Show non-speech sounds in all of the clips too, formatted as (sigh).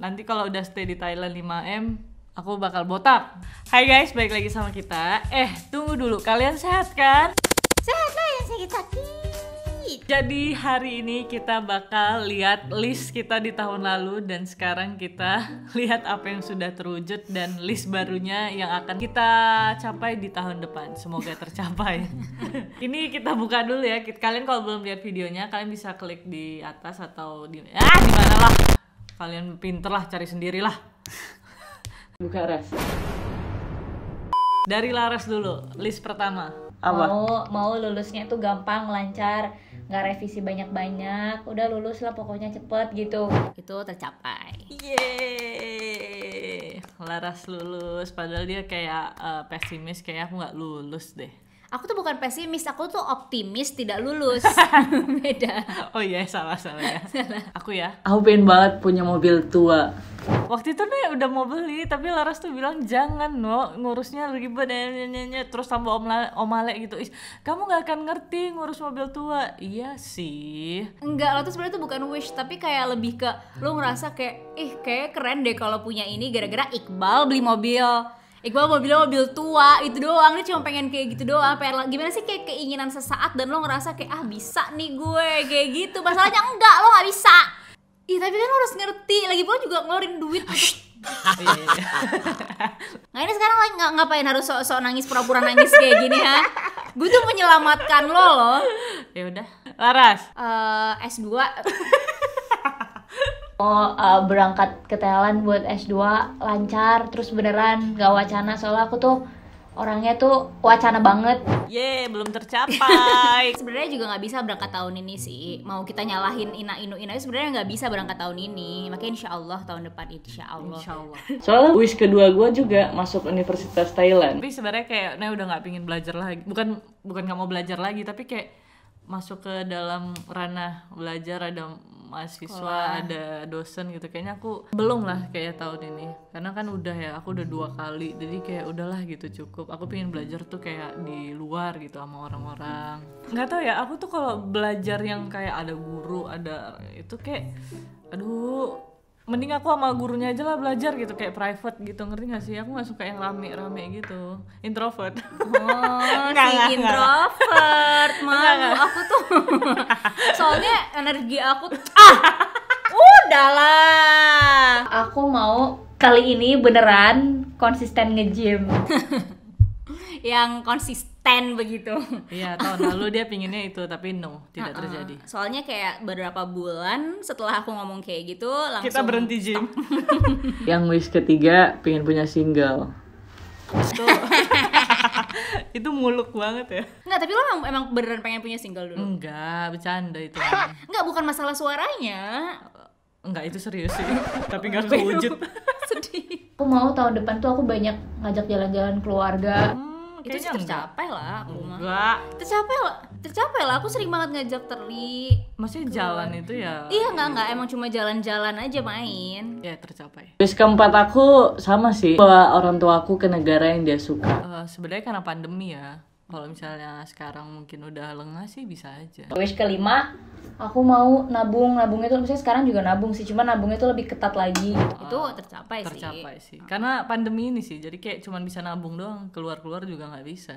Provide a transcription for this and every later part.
nanti kalau udah stay di Thailand 5M aku bakal botak. Hai guys, balik lagi sama kita. Eh, tunggu dulu, kalian sehat kan? Sehat lah yang sakit-sakit. Jadi hari ini kita bakal lihat list kita di tahun lalu dan sekarang kita (laughs) lihat apa yang sudah terwujud dan list barunya yang akan kita capai di tahun depan. Semoga tercapai. (laughs) ini kita buka dulu ya. Kalian kalau belum lihat videonya, kalian bisa klik di atas atau di ah di mana lah kalian pinter lah cari sendirilah (laughs) buka res dari Laras dulu list pertama apa? mau mau lulusnya itu gampang lancar nggak revisi banyak-banyak udah lulus lah pokoknya cepet gitu itu tercapai yeay Laras lulus padahal dia kayak uh, pesimis kayak aku nggak lulus deh aku tuh bukan pesimis aku tuh optimis tidak lulus (laughs) beda oh iya salah salah ya salah. aku ya aku pengen banget punya mobil tua waktu itu nih udah mau beli tapi Laras tuh bilang jangan no ngurusnya ribet dan ya, ya, ya, terus tambah om omale gitu Ih, kamu gak akan ngerti ngurus mobil tua iya sih enggak lo tuh sebenarnya tuh bukan wish tapi kayak lebih ke lo ngerasa kayak ih kayak keren deh kalau punya ini gara-gara Iqbal beli mobil Iqbal mobilnya mobil tua itu doang dia cuma pengen kayak gitu doang pengen gimana sih kayak keinginan sesaat dan lo ngerasa kayak ah bisa nih gue kayak gitu masalahnya enggak lo gak bisa iya tapi kan lo harus ngerti lagi pun juga ngeluarin duit (laughs) nah ini sekarang lagi nggak ngapain harus sok sok nangis pura-pura nangis kayak gini ya gue tuh menyelamatkan lo lo, ya udah Laras uh, S 2 mau uh, eh, berangkat ke Thailand buat S2 lancar terus beneran gak wacana soalnya aku tuh orangnya tuh wacana banget Ye, belum tercapai (laughs) sebenarnya juga nggak bisa berangkat tahun ini sih mau kita nyalahin Ina Inu Ina sebenarnya nggak bisa berangkat tahun ini makanya insya Allah tahun depan insya Allah, insya Allah. soalnya wish kedua gue juga masuk Universitas Thailand tapi sebenarnya kayak nah udah nggak pingin belajar lagi bukan bukan nggak mau belajar lagi tapi kayak masuk ke dalam ranah belajar ada mahasiswa Sekolah. ada dosen gitu kayaknya aku belum lah kayak tahun ini karena kan udah ya aku udah dua kali jadi kayak udahlah gitu cukup aku pengen belajar tuh kayak di luar gitu sama orang-orang nggak tau ya aku tuh kalau belajar yang kayak ada guru ada itu kayak aduh mending aku sama gurunya aja lah belajar gitu kayak private gitu ngerti gak sih aku gak suka yang rame-rame gitu introvert oh (laughs) nggak, si gak, introvert malu aku tuh (laughs) soalnya energi aku ah udahlah aku mau kali ini beneran konsisten nge-gym (laughs) yang konsisten begitu. Iya, tahun lalu dia pinginnya itu tapi no, tidak uh -uh. terjadi. Soalnya kayak beberapa bulan setelah aku ngomong kayak gitu langsung kita berhenti gym. (laughs) yang wish ketiga pingin punya single. (laughs) itu muluk banget ya Enggak, tapi lo emang, emang beneran pengen punya single dulu? Enggak, bercanda itu Enggak, bukan masalah suaranya Enggak, itu serius sih (laughs) Tapi gak kewujud Sedih Aku mau tahun depan tuh aku banyak ngajak jalan-jalan keluarga hmm itu sih tercapai enggak. lah aku mah enggak tercapai lah tercapai lah aku sering banget ngajak Terli maksudnya jalan itu ya iya enggak enggak emang cuma jalan-jalan aja main ya tercapai terus keempat aku sama sih bawa orang tua aku ke negara yang dia suka uh, sebenarnya karena pandemi ya kalau misalnya sekarang mungkin udah lengah sih bisa aja wish kelima aku mau nabung nabung itu misalnya sekarang juga nabung sih cuma nabungnya itu lebih ketat lagi uh, itu tercapai, ah, tercapai sih tercapai sih Uh. karena pandemi ini sih jadi kayak cuma bisa nabung doang keluar keluar juga nggak bisa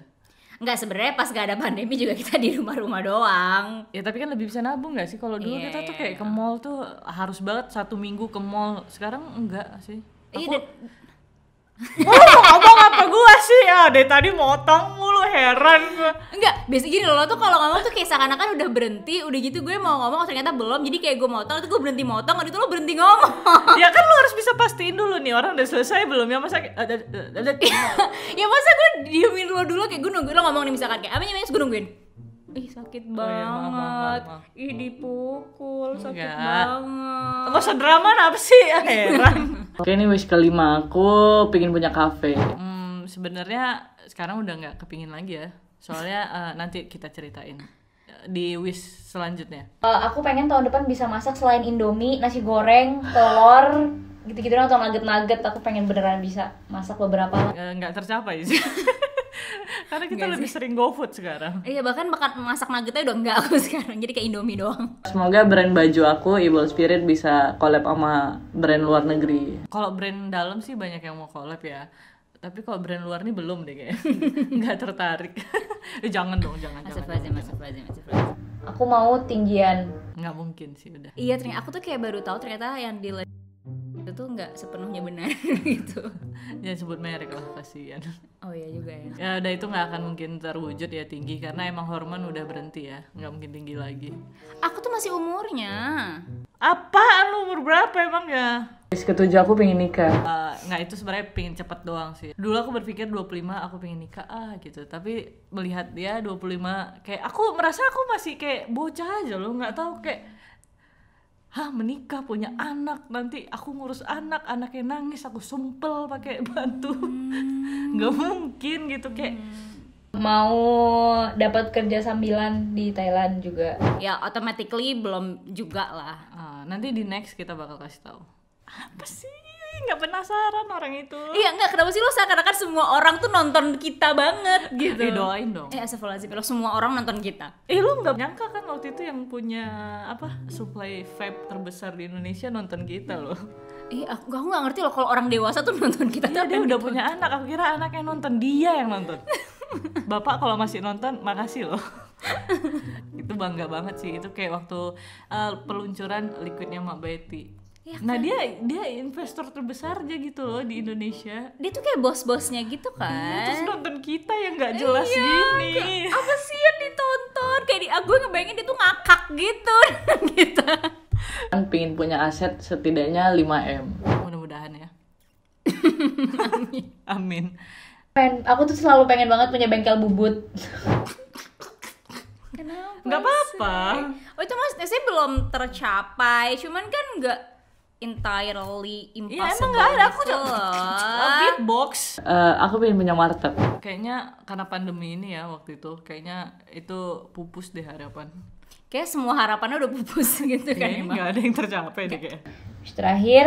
Enggak sebenarnya pas gak ada pandemi juga kita di rumah-rumah doang. Ya tapi kan lebih bisa nabung gak sih kalau dulu yeah, kita tuh kayak ke iya. mall tuh harus banget satu minggu ke mall. Sekarang enggak sih. Iya, aku... Iya, (laughs) Oh, ngomong apa gua sih ya dari tadi motong mulu heran gue enggak biasa gini loh lo tuh kalau ngomong tuh kayak seakan-akan udah berhenti udah gitu gue mau ngomong ternyata belum jadi kayak gue motong itu gue berhenti motong itu lo berhenti ngomong (laughs) ya kan lo harus bisa pastiin dulu nih orang udah selesai belum ya masa (laughs) ya masa gue diemin lo dulu kayak gue nungguin lo ngomong nih misalkan kayak apa namanya gue nungguin ih sakit oh iya, banget, ih dipukul sakit banget. Enggak usah drama apa sih, (laughs) heran. Oke ini wish kelima aku, pingin punya kafe. Hmm sebenarnya sekarang udah nggak kepingin lagi ya soalnya uh, nanti kita ceritain eh, di wish selanjutnya uh, aku pengen tahun depan bisa masak selain indomie nasi goreng telur gitu-gitu atau nugget-nugget aku pengen beneran bisa masak beberapa nggak uh, tercapai sih (laughs) karena kita lebih sering go food sekarang iya bahkan makan masak nuggetnya udah enggak aku (laughs) sekarang jadi kayak indomie doang semoga brand baju aku evil spirit bisa collab sama brand luar negeri kalau brand dalam sih banyak yang mau collab ya tapi kalau brand luar nih belum deh kayaknya (laughs) nggak tertarik (laughs) eh, jangan dong jangan masuk jangan, masuk jangan. masuk aku mau tinggian nggak mungkin sih udah iya ternyata aku tuh kayak baru tahu ternyata yang di itu tuh nggak sepenuhnya benar (laughs) gitu jangan ya, sebut merek lah kasihan oh iya juga ya ya udah itu nggak akan mungkin terwujud ya tinggi karena emang hormon udah berhenti ya nggak mungkin tinggi lagi aku tuh masih umurnya apaan umur berapa emang ya Terus ketujuh aku pengen nikah. Uh, nggak itu sebenarnya pengen cepet doang sih. Dulu aku berpikir 25 aku pengen nikah ah gitu. Tapi melihat dia 25 kayak aku merasa aku masih kayak bocah aja loh, nggak tahu kayak Hah menikah punya anak nanti aku ngurus anak anaknya nangis aku sumpel pakai batu hmm. nggak hmm. mungkin gitu kayak hmm. mau dapat kerja sambilan di Thailand juga ya automatically belum juga lah uh, nanti di next kita bakal kasih tahu apa sih nggak penasaran orang itu iya nggak kenapa sih lo seakan-akan semua orang tuh nonton kita banget iya, gitu eh, doain dong eh astagfirullahaladzim lo semua orang nonton kita eh lo nggak nyangka kan waktu itu yang punya apa supply vape terbesar di Indonesia nonton kita loh Iya, aku, aku gak ngerti loh kalau orang dewasa tuh nonton kita iya, dia udah gitu. punya anak, aku kira anaknya nonton dia yang nonton (laughs) Bapak kalau masih nonton, makasih loh (laughs) Itu bangga banget sih, itu kayak waktu uh, peluncuran liquidnya Mak Betty Ya, nah kan? dia dia investor terbesar aja gitu loh di Indonesia. Dia tuh kayak bos-bosnya gitu iya, kan. terus nonton kita yang nggak iya, jelas iya, gini. Kayak, apa sih yang ditonton? Kayak di, gue ngebayangin dia tuh ngakak gitu Kita. (laughs) Gitu. Kan pingin punya aset setidaknya 5 m. Mudah-mudahan ya. (laughs) Amin. Pen, aku tuh selalu pengen banget punya bengkel bubut. Kenapa? Gak apa-apa. Oh itu maksudnya sih belum tercapai, cuman kan nggak entirely iya, impossible. Ya emang gak ada, aku juga gitu beatbox. Uh, eh, aku pengen punya warteg. Kayaknya karena pandemi ini ya waktu itu, kayaknya itu pupus deh harapan. Kayak semua harapannya udah pupus (laughs) gitu kan. Kayaknya gak ada yang tercapai deh kayak. Terakhir,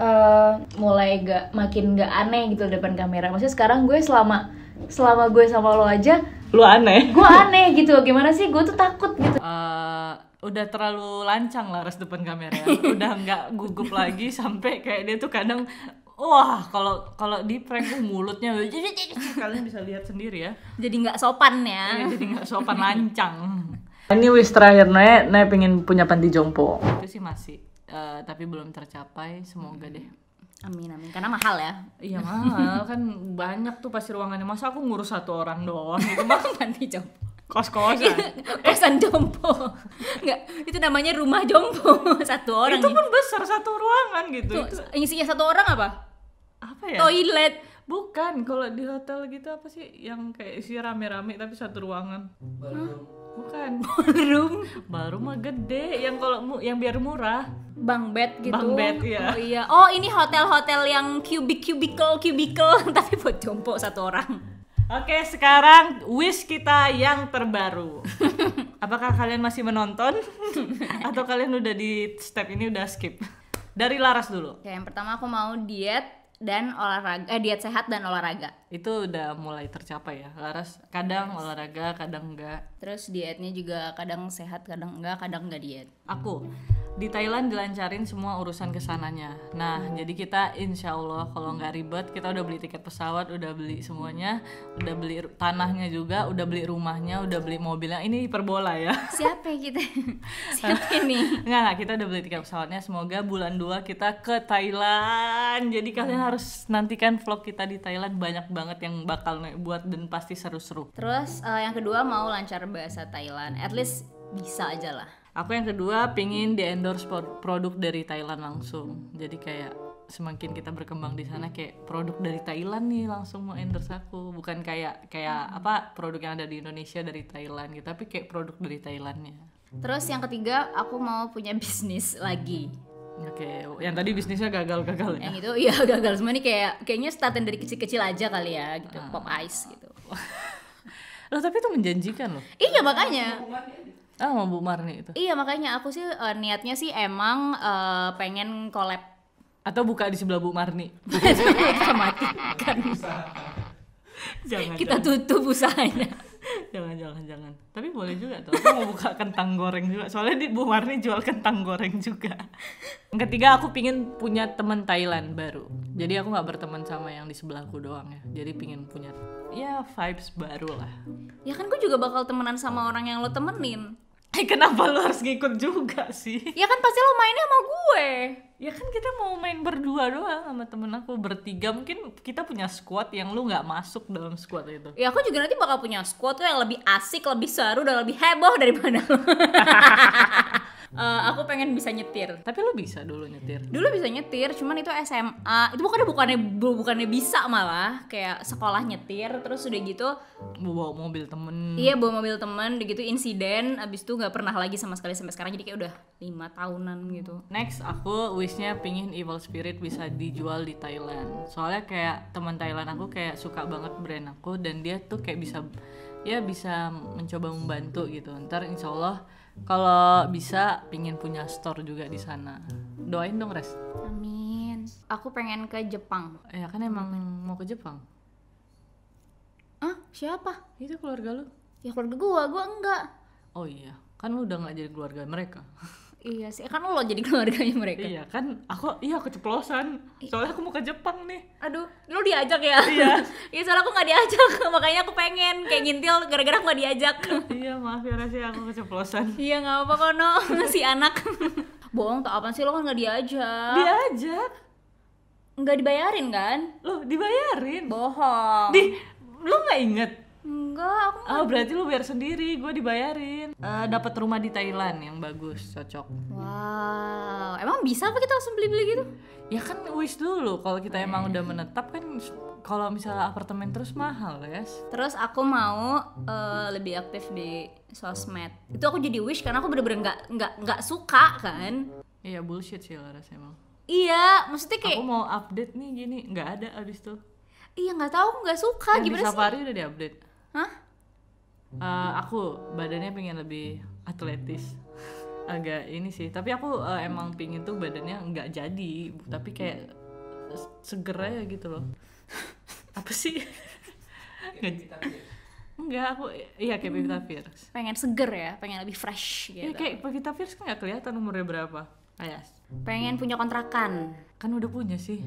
uh, mulai gak makin gak aneh gitu depan kamera. Maksudnya sekarang gue selama selama gue sama lo aja, lo aneh. Gue aneh gitu. Gimana sih? Gue tuh takut gitu. Uh, udah terlalu lancang lah res depan kamera (laughs) udah nggak gugup lagi sampai kayak dia tuh kadang wah kalau kalau di prank tuh mulutnya kalian bisa lihat sendiri ya jadi nggak sopan ya, iya, jadi nggak sopan lancang ini wis terakhir Nae Nae pengen punya panti jompo itu sih masih uh, tapi belum tercapai semoga deh Amin amin karena mahal ya. Iya mahal kan banyak tuh pasti ruangannya. Masa aku ngurus satu orang doang gitu. Mah (laughs) panti jompo kos-kosan (laughs) kosan jompo nggak itu namanya rumah jompo (laughs) satu orang itu pun besar satu ruangan gitu Tuh, itu. isinya satu orang apa apa ya toilet bukan kalau di hotel gitu apa sih yang kayak si rame-rame tapi satu ruangan hmm? bukan (laughs) ballroom ballroom mah gede yang kalau mu yang biar murah bang bed gitu bang bed ya oh iya oh ini hotel-hotel yang cubicle cubicle tapi buat jompo satu orang Oke, sekarang wish kita yang terbaru. (laughs) Apakah kalian masih menonton (laughs) atau kalian udah di step ini udah skip? Dari Laras dulu. Oke yang pertama aku mau diet dan olahraga, eh, diet sehat dan olahraga itu udah mulai tercapai ya Laras kadang yes. olahraga kadang enggak terus dietnya juga kadang sehat kadang enggak kadang enggak diet aku di Thailand dilancarin semua urusan kesananya nah jadi kita insya Allah kalau nggak ribet kita udah beli tiket pesawat udah beli semuanya udah beli tanahnya juga udah beli rumahnya udah beli mobilnya ini hiperbola ya (laughs) siapa kita siapa ini nggak nggak kita udah beli tiket pesawatnya semoga bulan 2 kita ke Thailand jadi kalian iya. harus nantikan vlog kita di Thailand banyak banget banget yang bakal buat dan pasti seru-seru. Terus uh, yang kedua mau lancar bahasa Thailand, at least bisa aja lah. Aku yang kedua pingin di endorse produk dari Thailand langsung. Jadi kayak semakin kita berkembang di sana kayak produk dari Thailand nih langsung mau endorse aku bukan kayak kayak hmm. apa produk yang ada di Indonesia dari Thailand gitu tapi kayak produk dari Thailandnya terus yang ketiga aku mau punya (laughs) bisnis lagi Oke, okay. yang tadi bisnisnya gagal-gagal ya? Yang itu iya (laughs) gagal semua ini kayak kayaknya startin dari kecil-kecil aja kali ya gitu, Uh. pop ice gitu. (laughs) loh tapi itu menjanjikan loh. Iya makanya. Ah, mau Bu Marni itu. Iya makanya aku sih uh, niatnya sih emang uh, pengen collab atau buka di sebelah Bu Marni. Kita (laughs) matikan. Jangan. Kita tutup usahanya jangan jangan jangan tapi boleh juga tuh aku mau buka kentang goreng juga soalnya di Bu Marni jual kentang goreng juga yang ketiga aku pingin punya teman Thailand baru jadi aku nggak berteman sama yang di sebelahku doang ya jadi pingin punya ya vibes baru lah ya kan aku juga bakal temenan sama orang yang lo temenin (laughs) Eh kenapa lu harus ngikut juga sih? Ya kan pasti lo mainnya sama gue. Ya kan kita mau main berdua doang sama temen aku bertiga mungkin kita punya squad yang lu nggak masuk dalam squad itu. Ya aku juga nanti bakal punya squad tuh yang lebih asik, lebih seru dan lebih heboh daripada lo. (laughs) uh, aku pengen bisa nyetir. Tapi lu bisa dulu nyetir. Dulu bisa nyetir, cuman itu SMA. Itu bukannya bukannya bukannya bisa malah kayak sekolah nyetir terus udah gitu bawa mobil temen. Iya, bawa mobil temen, udah gitu insiden abis itu nggak pernah lagi sama sekali sampai sekarang jadi kayak udah lima tahunan gitu. Next, aku wishnya pingin Evil Spirit bisa dijual di Thailand. Soalnya kayak teman Thailand aku kayak suka banget brand aku dan dia tuh kayak bisa ya bisa mencoba membantu gitu ntar insyaallah kalau bisa pingin punya store juga di sana doain dong res amin aku pengen ke Jepang ya kan emang hmm. mau ke Jepang ah siapa itu keluarga lu ya keluarga gua gua enggak oh iya kan lu udah nggak jadi keluarga mereka (laughs) Iya sih, kan lo jadi (laughs) keluarganya mereka. Iya kan, aku iya keceplosan. Soalnya aku mau ke Jepang nih. Aduh, lo diajak ya? Iya. (laughs) Iya soalnya aku nggak diajak, (laughs) makanya aku pengen kayak ngintil gara-gara aku nggak diajak. iya maaf ya sih ya, aku keceplosan. iya nggak apa kok no, si anak. Bohong tau apa sih lo kan nggak diajak? Diajak? Nggak dibayarin kan? Lo dibayarin? Bohong. Di, lo nggak inget? Enggak, aku Oh, berarti lu bayar sendiri, gue dibayarin. Uh, eh, dapat rumah di Thailand yang bagus, cocok. Wow. Emang bisa apa kita langsung beli-beli gitu? Ya kan wish dulu kalau kita eh. emang udah menetap kan kalau misalnya apartemen terus mahal, yes? Terus aku mau uh, lebih aktif di sosmed. Itu aku jadi wish karena aku bener-bener nggak -bener nggak nggak suka kan. Iya bullshit sih Laras emang. Iya, maksudnya kayak. Aku mau update nih gini, nggak ada abis tuh. Iya nggak tahu, nggak suka. ya, gimana di Safari sih? udah diupdate. Hah? Uh, aku badannya pengen lebih atletis agak ini sih tapi aku uh, emang pingin tuh badannya nggak jadi tapi kayak segera ya gitu loh (laughs) apa sih Enggak, aku iya kayak Pevita Pengen seger ya, pengen lebih fresh gitu. Iya kayak Pevita Pierce kan gak kelihatan umurnya berapa. Ayas. Pengen punya kontrakan. Kan udah punya sih.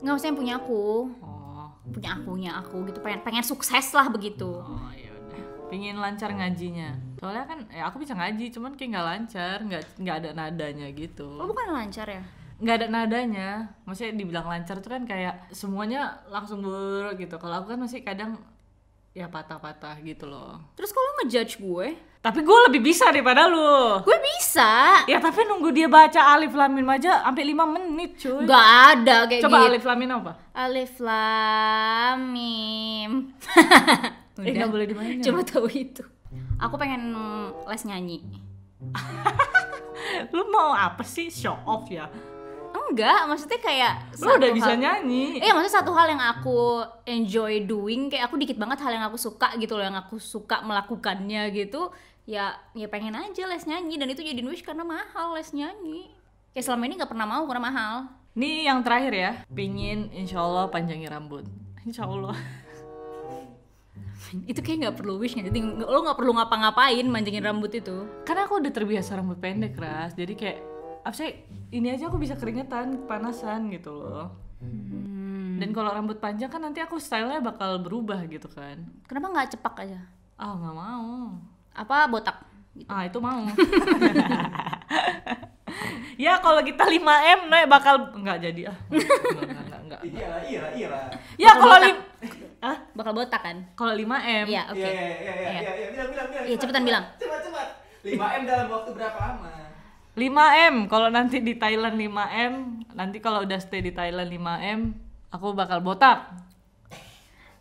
Enggak usah yang punya aku. Oh punya hmm. aku punya aku gitu pengen pengen sukses lah begitu oh, iya Pingin lancar ngajinya soalnya kan ya aku bisa ngaji cuman kayak nggak lancar nggak nggak ada nadanya gitu oh bukan lancar ya nggak ada nadanya maksudnya dibilang lancar tuh kan kayak semuanya langsung buruk gitu kalau aku kan masih kadang ya patah-patah gitu loh. Terus kalau ngejudge gue? Tapi gue lebih bisa daripada lu. Gue bisa. Ya tapi nunggu dia baca Alif Lamin aja sampai lima menit cuy. Gak ada kayak Coba gitu. Coba Alif Lamin apa? Alif Lamim. (laughs) Eh, Udah. Eh, gak boleh dimainin. Coba tahu itu. Aku pengen les nyanyi. (laughs) lu mau apa sih show off ya? Enggak, maksudnya kayak Lo udah bisa hal, nyanyi Iya eh, maksudnya satu hal yang aku enjoy doing Kayak aku dikit banget hal yang aku suka gitu loh Yang aku suka melakukannya gitu Ya ya pengen aja les nyanyi Dan itu jadi wish karena mahal les nyanyi Kayak selama ini nggak pernah mau karena mahal Nih yang terakhir ya Pingin insya Allah panjangi rambut Insya Allah itu kayak nggak perlu wish jadi lo nggak perlu ngapa-ngapain manjangin rambut itu karena aku udah terbiasa rambut pendek ras jadi kayak apa sih ini aja aku bisa keringetan panasan gitu loh hmm. dan kalau rambut panjang kan nanti aku stylenya bakal berubah gitu kan kenapa nggak cepak aja ah oh, nggak mau apa botak gitu. ah itu mau (laughs) ya kalau kita 5 m naik bakal nggak jadi ah Iya (laughs) nggak iya iya iya ya kalau lim (laughs) ah bakal botak kan kalau 5 m iya oke iya iya iya, iya iya iya bilang bilang bilang iya cepetan bilang cepat cepat 5 m dalam waktu berapa lama 5M kalau nanti di Thailand 5M nanti kalau udah stay di Thailand 5M aku bakal botak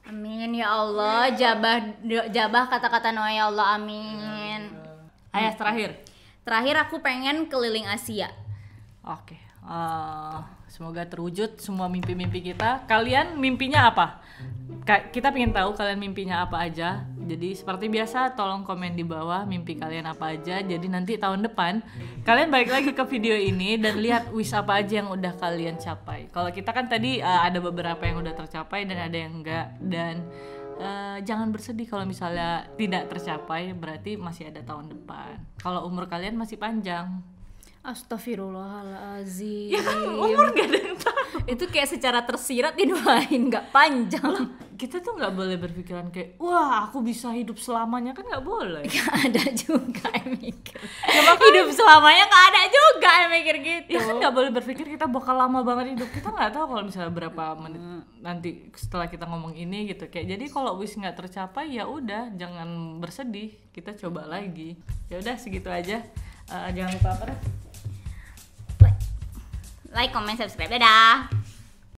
Amin ya Allah, jabah jabah kata-kata Noah ya Allah, amin. Ayah terakhir. Terakhir aku pengen keliling Asia. Oke. Okay. Uh, eh, semoga terwujud semua mimpi-mimpi kita. Kalian mimpinya apa? Ka kita pengen tahu kalian mimpinya apa aja jadi seperti biasa tolong komen di bawah mimpi kalian apa aja. Jadi nanti tahun depan kalian balik lagi ke video ini dan lihat wish apa aja yang udah kalian capai. Kalau kita kan tadi uh, ada beberapa yang udah tercapai dan ada yang enggak dan Uh, jangan bersedih kalau misalnya tidak tercapai berarti masih ada tahun depan kalau umur kalian masih panjang Astagfirullahalazim. Ya (laughs) umur gak ada yang tahu. Itu kayak secara tersirat di doain nggak panjang kita tuh nggak boleh berpikiran kayak wah aku bisa hidup selamanya kan nggak boleh nggak ada juga yang mikir ya, makanya, hidup selamanya nggak ada juga yang mikir gitu ya kan nggak boleh berpikir kita bakal lama banget hidup kita nggak tahu kalau misalnya berapa menit hmm. nanti setelah kita ngomong ini gitu kayak jadi kalau wish nggak tercapai ya udah jangan bersedih kita coba lagi ya udah segitu aja uh, jangan lupa apa like, comment, subscribe. Dadah.